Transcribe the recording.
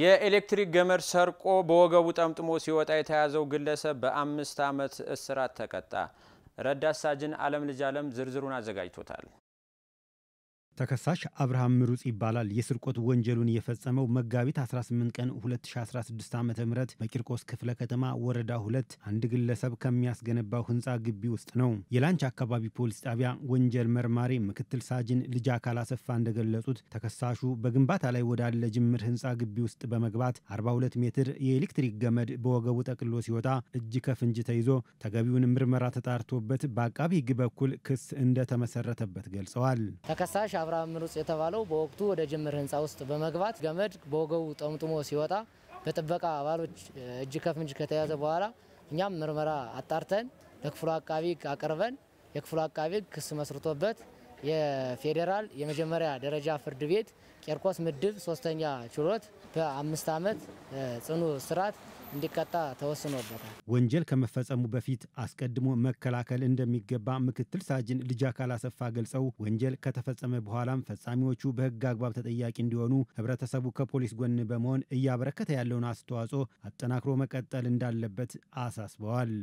የኤሌክትሪክ ገመድ ሰርቆ በወገቡ ጠምጥሞ ሲወጣ የተያዘው ግለሰብ በአምስት ዓመት እስራት ተቀጣ። ረዳት ሳጅን አለም ልጅ አለም ዝርዝሩን አዘጋጅቶታል። ተከሳሽ አብርሃም ምሩጽ ይባላል። የስርቆት ወንጀሉን የፈጸመው መጋቢት 18 ቀን 2016 ዓ ም በቂርቆስ ክፍለ ከተማ ወረዳ ሁለት አንድ ግለሰብ ከሚያስገነባው ህንፃ ግቢ ውስጥ ነው። የላንች አካባቢ ፖሊስ ጣቢያ ወንጀል መርማሪ ምክትል ሳጅን ልጅ አካል አሰፋ እንደገለጹት ተከሳሹ በግንባታ ላይ ወዳለ ጅምር ህንፃ ግቢ ውስጥ በመግባት 42 ሜትር የኤሌክትሪክ ገመድ በወገቡ ጠቅሎ ሲወጣ እጅ ከፍንጅ ተይዞ ተገቢውን ምርመራ ተጣርቶበት በአቃቢ ህግ በኩል ክስ እንደተመሰረተበት ገልጸዋል። አብርሃም ምሩጽ የተባለው በወቅቱ ወደ ጅምር ህንፃ ውስጥ በመግባት ገመድ በወገቡ ጠምጥሞ ሲወጣ በጥበቃ አባሎች እጅ ከፍንጅ ከተያዘ በኋላ እኛም ምርመራ አጣርተን ለክፍሉ አቃቢ አቅርበን የክፍሉ አቃቢ ክስ መስርቶበት የፌዴራል የመጀመሪያ ደረጃ ፍርድ ቤት ቄርቆስ ምድብ ሶስተኛ ችሎት በአምስት ዓመት ጽኑ እስራት እንዲቀጣ ተወስኖበታል። ወንጀል ከመፈጸሙ በፊት አስቀድሞ መከላከል እንደሚገባ ምክትል ሳጅን ልጃካል አሰፋ ገልጸው ወንጀል ከተፈጸመ በኋላም ፈጻሚዎቹ በሕግ አግባብ ተጠያቂ እንዲሆኑ ሕብረተሰቡ ከፖሊስ ጎን በመሆን እያበረከተ ያለውን አስተዋጽኦ አጠናክሮ መቀጠል እንዳለበት አሳስበዋል።